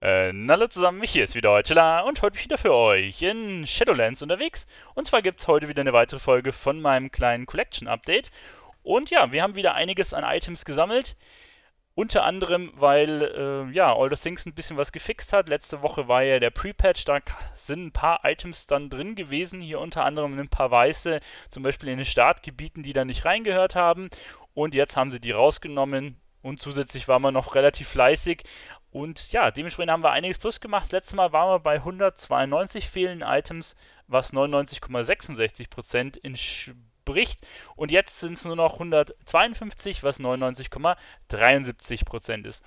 Äh, hallo zusammen, mich hier ist wieder Heutela und heute bin ich wieder für euch in Shadowlands unterwegs. Und zwar gibt es heute wieder eine weitere Folge von meinem kleinen Collection-Update. Und ja, wir haben wieder einiges an Items gesammelt. Unter anderem, weil äh, ja, All the Things ein bisschen was gefixt hat. Letzte Woche war ja der Pre-Patch, da sind ein paar Items dann drin gewesen. Hier unter anderem ein paar weiße, zum Beispiel in den Startgebieten, die da nicht reingehört haben. Und jetzt haben sie die rausgenommen. Und zusätzlich war man noch relativ fleißig und ja, dementsprechend haben wir einiges plus gemacht. Letztes Mal waren wir bei 192 fehlenden Items, was 99,66% entspricht. Und jetzt sind es nur noch 152, was 99,73% ist.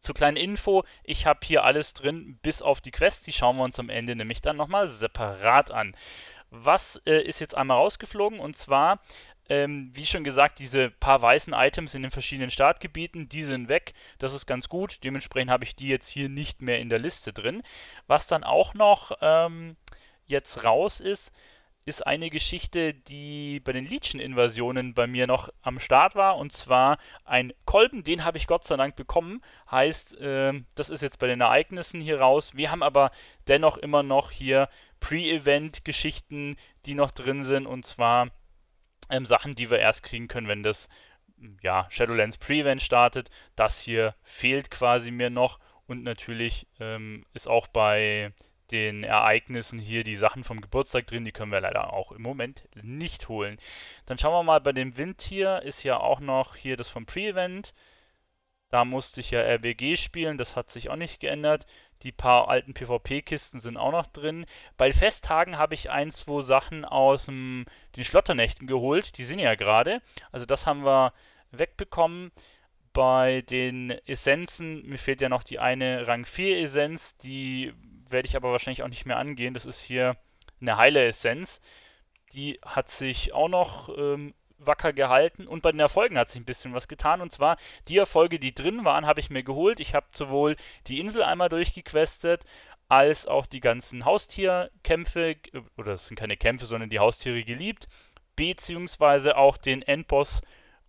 Zur kleinen Info, ich habe hier alles drin, bis auf die Quest. Die schauen wir uns am Ende nämlich dann nochmal separat an. Was äh, ist jetzt einmal rausgeflogen? Und zwar ähm, wie schon gesagt, diese paar weißen Items in den verschiedenen Startgebieten, die sind weg. Das ist ganz gut. Dementsprechend habe ich die jetzt hier nicht mehr in der Liste drin. Was dann auch noch ähm, jetzt raus ist, ist eine Geschichte, die bei den Legion-Invasionen bei mir noch am Start war. Und zwar ein Kolben, den habe ich Gott sei Dank bekommen. Heißt, äh, das ist jetzt bei den Ereignissen hier raus. Wir haben aber dennoch immer noch hier Pre-Event-Geschichten, die noch drin sind. Und zwar ähm, Sachen, die wir erst kriegen können, wenn das hm, ja, Shadowlands Prevent startet. Das hier fehlt quasi mir noch. Und natürlich ähm, ist auch bei den Ereignissen hier die Sachen vom Geburtstag drin. Die können wir leider auch im Moment nicht holen. Dann schauen wir mal, bei dem Wind hier ist ja auch noch hier das vom Prevent. Da musste ich ja RBG spielen, das hat sich auch nicht geändert. Die paar alten PvP-Kisten sind auch noch drin. Bei Festtagen habe ich ein, zwei Sachen aus dem, den Schlotternächten geholt. Die sind ja gerade. Also das haben wir wegbekommen. Bei den Essenzen, mir fehlt ja noch die eine Rang 4 Essenz. Die werde ich aber wahrscheinlich auch nicht mehr angehen. Das ist hier eine heile Essenz. Die hat sich auch noch ähm, wacker gehalten und bei den Erfolgen hat sich ein bisschen was getan. Und zwar die Erfolge, die drin waren, habe ich mir geholt. Ich habe sowohl die Insel einmal durchgequestet, als auch die ganzen Haustierkämpfe, äh, oder es sind keine Kämpfe, sondern die Haustiere geliebt, beziehungsweise auch den Endboss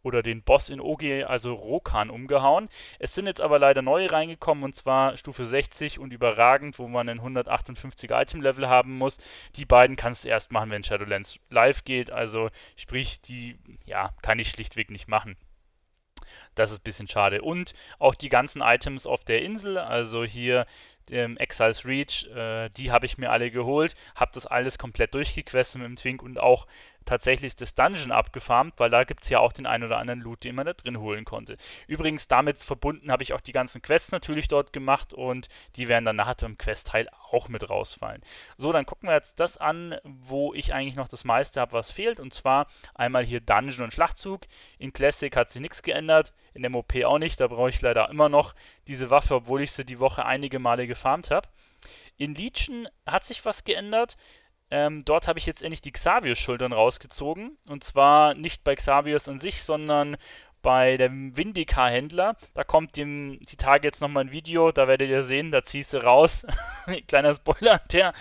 oder den Boss in OG, also Rokan, umgehauen. Es sind jetzt aber leider neue reingekommen und zwar Stufe 60 und überragend, wo man ein 158er Item-Level haben muss. Die beiden kannst du erst machen, wenn Shadowlands live geht. Also sprich, die ja, kann ich schlichtweg nicht machen. Das ist ein bisschen schade. Und auch die ganzen Items auf der Insel, also hier ähm, Exiles Reach, äh, die habe ich mir alle geholt, habe das alles komplett durchgequestet mit dem Twink und auch tatsächlich das Dungeon abgefarmt, weil da gibt es ja auch den einen oder anderen Loot, den man da drin holen konnte. Übrigens, damit verbunden habe ich auch die ganzen Quests natürlich dort gemacht und die werden dann nachher im Questteil auch mit rausfallen. So, dann gucken wir jetzt das an, wo ich eigentlich noch das meiste habe, was fehlt. Und zwar einmal hier Dungeon und Schlachtzug. In Classic hat sich nichts geändert, in MOP auch nicht. Da brauche ich leider immer noch diese Waffe, obwohl ich sie die Woche einige Male gefarmt habe. In Legion hat sich was geändert. Ähm, dort habe ich jetzt endlich die Xavius-Schultern rausgezogen. Und zwar nicht bei Xavius an sich, sondern bei dem Windica-Händler. Da kommt dem, die Tage jetzt nochmal ein Video, da werdet ihr sehen, da ziehst du raus. Kleiner Spoiler an der,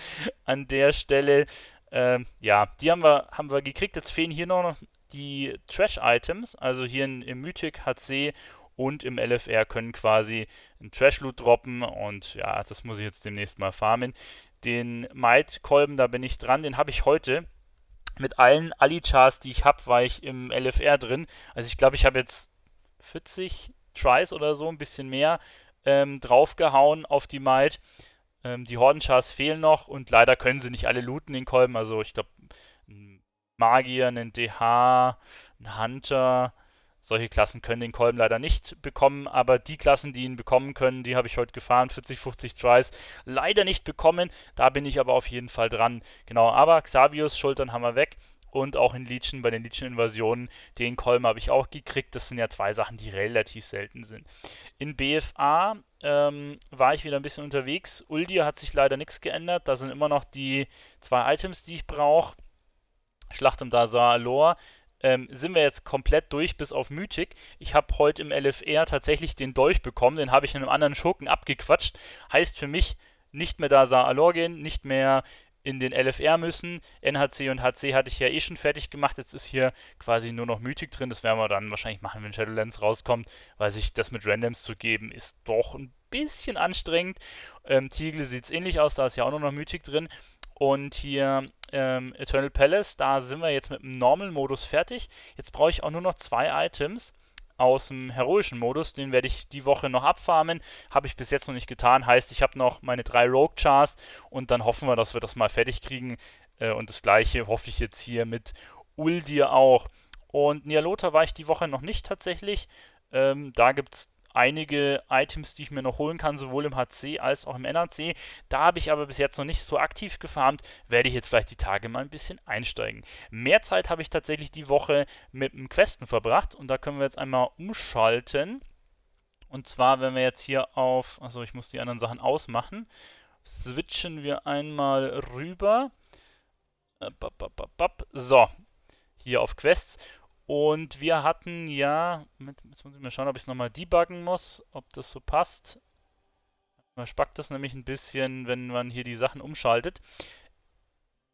an der Stelle. Ähm, ja, die haben wir, haben wir gekriegt. Jetzt fehlen hier noch die Trash-Items. Also hier in, im Mythic, HC und im LFR können quasi ein Trash-Loot droppen und ja, das muss ich jetzt demnächst mal farmen den might kolben da bin ich dran, den habe ich heute. Mit allen Ali-Chars, die ich habe, war ich im LFR drin. Also ich glaube, ich habe jetzt 40 Tries oder so, ein bisschen mehr, ähm, draufgehauen auf die Might. Ähm, die Hordenchars fehlen noch und leider können sie nicht alle looten, den Kolben. Also ich glaube, ein Magier, ein DH, ein Hunter, solche Klassen können den Kolben leider nicht bekommen, aber die Klassen, die ihn bekommen können, die habe ich heute gefahren. 40, 50 Tries leider nicht bekommen. Da bin ich aber auf jeden Fall dran. Genau, aber Xavius Schultern haben wir weg. Und auch in Legion, bei den Legion-Invasionen, den Kolben habe ich auch gekriegt. Das sind ja zwei Sachen, die relativ selten sind. In BFA ähm, war ich wieder ein bisschen unterwegs. Uldir hat sich leider nichts geändert. Da sind immer noch die zwei Items, die ich brauche. Schlacht um Dazar Alor ähm, sind wir jetzt komplett durch bis auf Mythic. Ich habe heute im LFR tatsächlich den Dolch bekommen, den habe ich in einem anderen Schurken abgequatscht. Heißt für mich, nicht mehr da Dasar gehen, nicht mehr in den LFR müssen. NHC und HC hatte ich ja eh schon fertig gemacht. Jetzt ist hier quasi nur noch Mythic drin. Das werden wir dann wahrscheinlich machen, wenn Shadowlands rauskommt, weil sich das mit Randoms zu geben ist doch ein bisschen anstrengend. Ähm, Tigel sieht es ähnlich aus, da ist ja auch nur noch Mythic drin. Und hier ähm, Eternal Palace, da sind wir jetzt mit dem Normal-Modus fertig. Jetzt brauche ich auch nur noch zwei Items aus dem heroischen Modus. Den werde ich die Woche noch abfarmen. Habe ich bis jetzt noch nicht getan. Heißt, ich habe noch meine drei Rogue Chars und dann hoffen wir, dass wir das mal fertig kriegen. Äh, und das gleiche hoffe ich jetzt hier mit Uldir auch. Und Nialota war ich die Woche noch nicht tatsächlich. Ähm, da gibt es einige Items, die ich mir noch holen kann, sowohl im HC als auch im NHC. Da habe ich aber bis jetzt noch nicht so aktiv gefarmt, werde ich jetzt vielleicht die Tage mal ein bisschen einsteigen. Mehr Zeit habe ich tatsächlich die Woche mit dem Questen verbracht und da können wir jetzt einmal umschalten. Und zwar, wenn wir jetzt hier auf, also ich muss die anderen Sachen ausmachen, switchen wir einmal rüber. Äh, so, hier auf Quests. Und wir hatten ja, jetzt muss ich mal schauen, ob ich es nochmal debuggen muss, ob das so passt. Man spackt das nämlich ein bisschen, wenn man hier die Sachen umschaltet.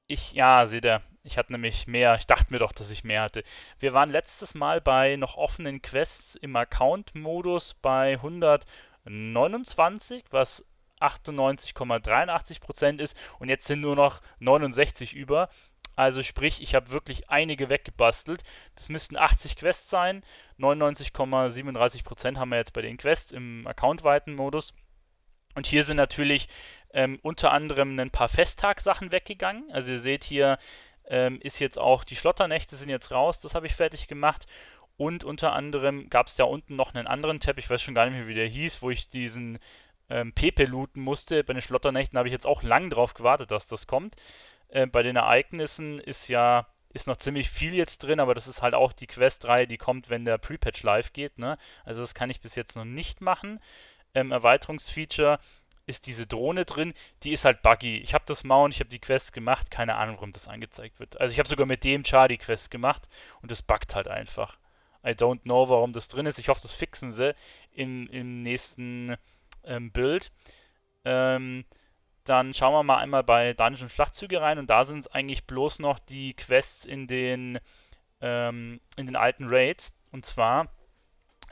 Ich, ja, seht ihr, ich hatte nämlich mehr, ich dachte mir doch, dass ich mehr hatte. Wir waren letztes Mal bei noch offenen Quests im Account-Modus bei 129, was 98,83% ist und jetzt sind nur noch 69 über. Also sprich, ich habe wirklich einige weggebastelt. Das müssten 80 Quests sein. 99,37% haben wir jetzt bei den Quests im accountweiten Modus. Und hier sind natürlich ähm, unter anderem ein paar Festtagssachen weggegangen. Also ihr seht hier ähm, ist jetzt auch, die Schlotternächte sind jetzt raus, das habe ich fertig gemacht. Und unter anderem gab es da unten noch einen anderen Tab, ich weiß schon gar nicht mehr, wie der hieß, wo ich diesen ähm, Pepe looten musste. Bei den Schlotternächten habe ich jetzt auch lang drauf gewartet, dass das kommt. Äh, bei den Ereignissen ist ja ist noch ziemlich viel jetzt drin, aber das ist halt auch die Questreihe, die kommt, wenn der Pre-Patch live geht. Ne? Also das kann ich bis jetzt noch nicht machen. Ähm, Erweiterungsfeature ist diese Drohne drin, die ist halt buggy. Ich habe das Mount, ich habe die Quest gemacht, keine Ahnung, warum das angezeigt wird. Also ich habe sogar mit dem Char die Quest gemacht und das buggt halt einfach. I don't know, warum das drin ist. Ich hoffe, das fixen sie im, im nächsten ähm, Bild. Ähm, dann schauen wir mal einmal bei Dungeon Schlachtzüge rein und da sind es eigentlich bloß noch die Quests in den, ähm, in den alten Raids. Und zwar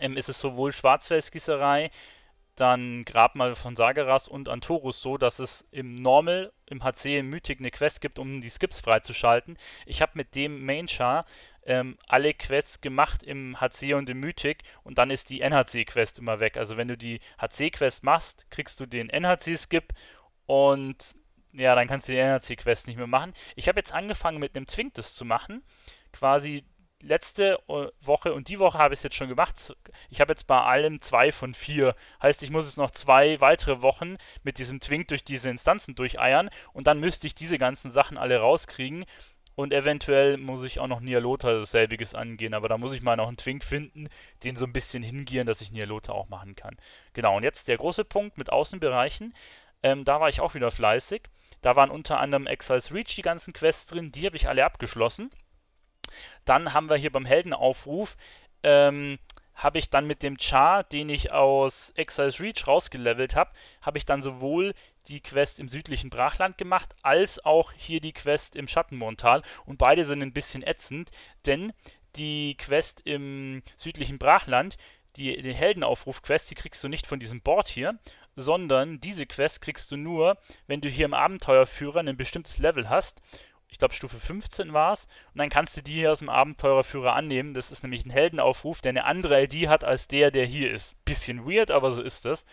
ähm, ist es sowohl Schwarzfelsgießerei, dann Grabmal von Sageras und Antorus so, dass es im Normal, im HC, im Mythic eine Quest gibt, um die Skips freizuschalten. Ich habe mit dem Main Char ähm, alle Quests gemacht im HC und im Mythic und dann ist die NHC-Quest immer weg. Also wenn du die HC-Quest machst, kriegst du den NHC-Skip und ja, dann kannst du die NRC-Quest nicht mehr machen. Ich habe jetzt angefangen mit einem Twink das zu machen. Quasi letzte äh, Woche und die Woche habe ich es jetzt schon gemacht. Ich habe jetzt bei allem zwei von vier. Heißt, ich muss jetzt noch zwei weitere Wochen mit diesem Twink durch diese Instanzen durcheiern und dann müsste ich diese ganzen Sachen alle rauskriegen. Und eventuell muss ich auch noch Nialota dasselbiges angehen, aber da muss ich mal noch einen Twink finden, den so ein bisschen hingieren, dass ich Nialota auch machen kann. Genau, und jetzt der große Punkt mit Außenbereichen. Ähm, da war ich auch wieder fleißig. Da waren unter anderem Exiles Reach die ganzen Quests drin, die habe ich alle abgeschlossen. Dann haben wir hier beim Heldenaufruf, ähm, habe ich dann mit dem Char, den ich aus Exiles Reach rausgelevelt habe, habe ich dann sowohl die Quest im südlichen Brachland gemacht, als auch hier die Quest im Schattenmontal. Und beide sind ein bisschen ätzend, denn die Quest im südlichen Brachland, die, den Heldenaufruf-Quest, die kriegst du nicht von diesem Board hier, sondern diese Quest kriegst du nur, wenn du hier im Abenteuerführer ein bestimmtes Level hast. Ich glaube, Stufe 15 war es. Und dann kannst du die hier aus dem Abenteurerführer annehmen. Das ist nämlich ein Heldenaufruf, der eine andere ID hat als der, der hier ist. Bisschen weird, aber so ist das.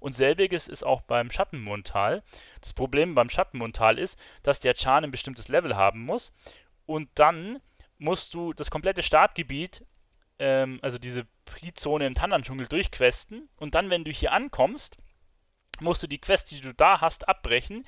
Und selbiges ist auch beim Schattenmontal. Das Problem beim Schattenmontal ist, dass der Chan ein bestimmtes Level haben muss. Und dann musst du das komplette Startgebiet, ähm, also diese Pri-Zone im Tandan-Dschungel, durchquesten. Und dann, wenn du hier ankommst, musst du die Quest, die du da hast, abbrechen,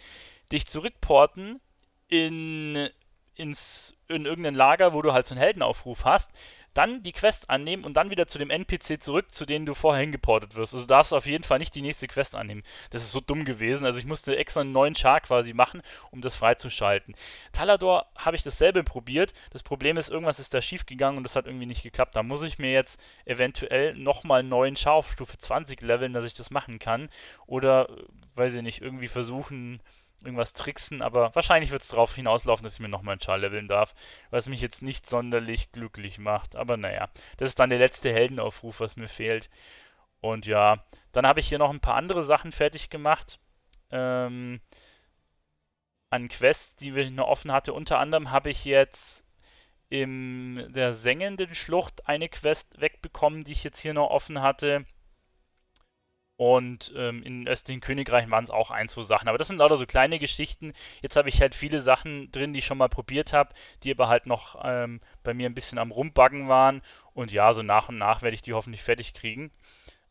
dich zurückporten in, ins, in irgendein Lager, wo du halt so einen Heldenaufruf hast dann die Quest annehmen und dann wieder zu dem NPC zurück, zu denen du vorher hingeportet wirst. Also du darfst auf jeden Fall nicht die nächste Quest annehmen. Das ist so dumm gewesen. Also ich musste extra einen neuen Char quasi machen, um das freizuschalten. Talador habe ich dasselbe probiert. Das Problem ist, irgendwas ist da schief gegangen und das hat irgendwie nicht geklappt. Da muss ich mir jetzt eventuell nochmal einen neuen Char auf Stufe 20 leveln, dass ich das machen kann. Oder, äh, weiß ich nicht, irgendwie versuchen irgendwas tricksen, aber wahrscheinlich wird es darauf hinauslaufen, dass ich mir nochmal einen Char leveln darf, was mich jetzt nicht sonderlich glücklich macht. Aber naja, das ist dann der letzte Heldenaufruf, was mir fehlt. Und ja, dann habe ich hier noch ein paar andere Sachen fertig gemacht. Ähm, an Quests, die ich noch offen hatte. Unter anderem habe ich jetzt in der sengenden Schlucht eine Quest wegbekommen, die ich jetzt hier noch offen hatte. Und ähm, in östlichen also Königreichen waren es auch ein, zwei Sachen. Aber das sind lauter so kleine Geschichten. Jetzt habe ich halt viele Sachen drin, die ich schon mal probiert habe, die aber halt noch ähm, bei mir ein bisschen am Rumbaggen waren. Und ja, so nach und nach werde ich die hoffentlich fertig kriegen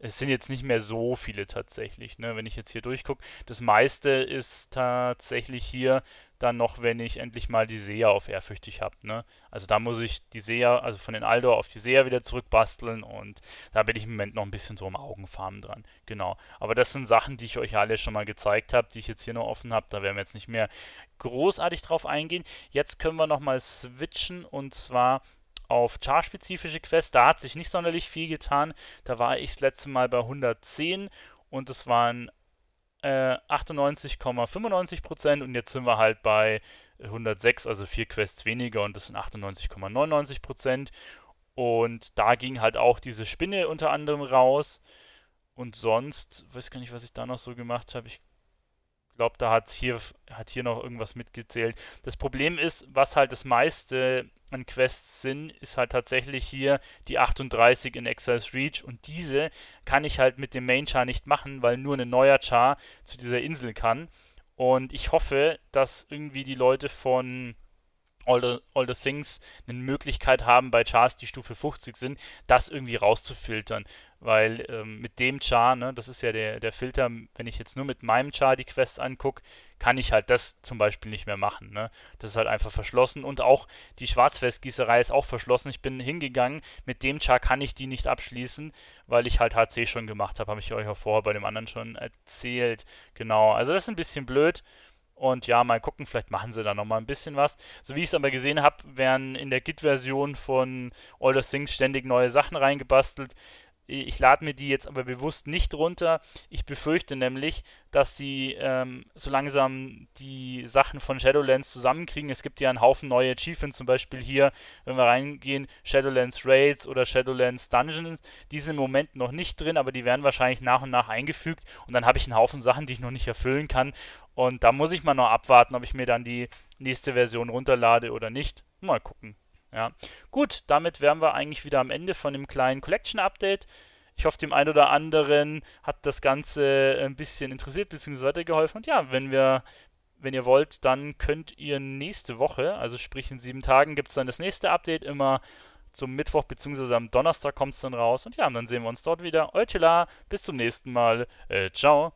es sind jetzt nicht mehr so viele tatsächlich. Ne? Wenn ich jetzt hier durchgucke, das meiste ist tatsächlich hier dann noch, wenn ich endlich mal die Seher auf ehrfürchtig habe. Ne? Also da muss ich die Seher, also von den Aldor auf die Seher wieder zurückbasteln und da bin ich im Moment noch ein bisschen so im Augenfarben dran. Genau. Aber das sind Sachen, die ich euch alle schon mal gezeigt habe, die ich jetzt hier noch offen habe. Da werden wir jetzt nicht mehr großartig drauf eingehen. Jetzt können wir nochmal switchen und zwar auf charspezifische Quests. Da hat sich nicht sonderlich viel getan. Da war ich das letzte Mal bei 110 und es waren äh, 98,95% und jetzt sind wir halt bei 106, also vier Quests weniger und das sind 98,99%. Und da ging halt auch diese Spinne unter anderem raus. Und sonst, weiß gar nicht, was ich da noch so gemacht habe. Ich glaube, da hat's hier, hat hier noch irgendwas mitgezählt. Das Problem ist, was halt das meiste an Quests sind, ist halt tatsächlich hier die 38 in Exiles Reach und diese kann ich halt mit dem Main Char nicht machen, weil nur ein neuer Char zu dieser Insel kann. Und ich hoffe, dass irgendwie die Leute von All the, All the Things eine Möglichkeit haben bei Chars, die Stufe 50 sind, das irgendwie rauszufiltern. Weil ähm, mit dem Char, ne, das ist ja der, der Filter, wenn ich jetzt nur mit meinem Char die Quest angucke, kann ich halt das zum Beispiel nicht mehr machen. Ne? Das ist halt einfach verschlossen und auch die Schwarzfestgießerei ist auch verschlossen. Ich bin hingegangen, mit dem Char kann ich die nicht abschließen, weil ich halt HC schon gemacht habe, habe ich euch auch vorher bei dem anderen schon erzählt. Genau, also das ist ein bisschen blöd. Und ja, mal gucken, vielleicht machen sie da nochmal ein bisschen was. So wie ich es aber gesehen habe, werden in der Git-Version von All the Things ständig neue Sachen reingebastelt. Ich lade mir die jetzt aber bewusst nicht runter. Ich befürchte nämlich, dass sie ähm, so langsam die Sachen von Shadowlands zusammenkriegen. Es gibt ja einen Haufen neue Achievements, zum Beispiel hier, wenn wir reingehen, Shadowlands Raids oder Shadowlands Dungeons. Die sind im Moment noch nicht drin, aber die werden wahrscheinlich nach und nach eingefügt. Und dann habe ich einen Haufen Sachen, die ich noch nicht erfüllen kann. Und da muss ich mal noch abwarten, ob ich mir dann die nächste Version runterlade oder nicht. Mal gucken. Ja. Gut, damit wären wir eigentlich wieder am Ende von dem kleinen Collection-Update. Ich hoffe, dem einen oder anderen hat das Ganze äh, ein bisschen interessiert bzw. weitergeholfen. Und ja, wenn wir, wenn ihr wollt, dann könnt ihr nächste Woche, also sprich in sieben Tagen, gibt es dann das nächste Update immer zum Mittwoch bzw. am Donnerstag kommt es dann raus. Und ja, dann sehen wir uns dort wieder. Euchela, bis zum nächsten Mal. Äh, ciao.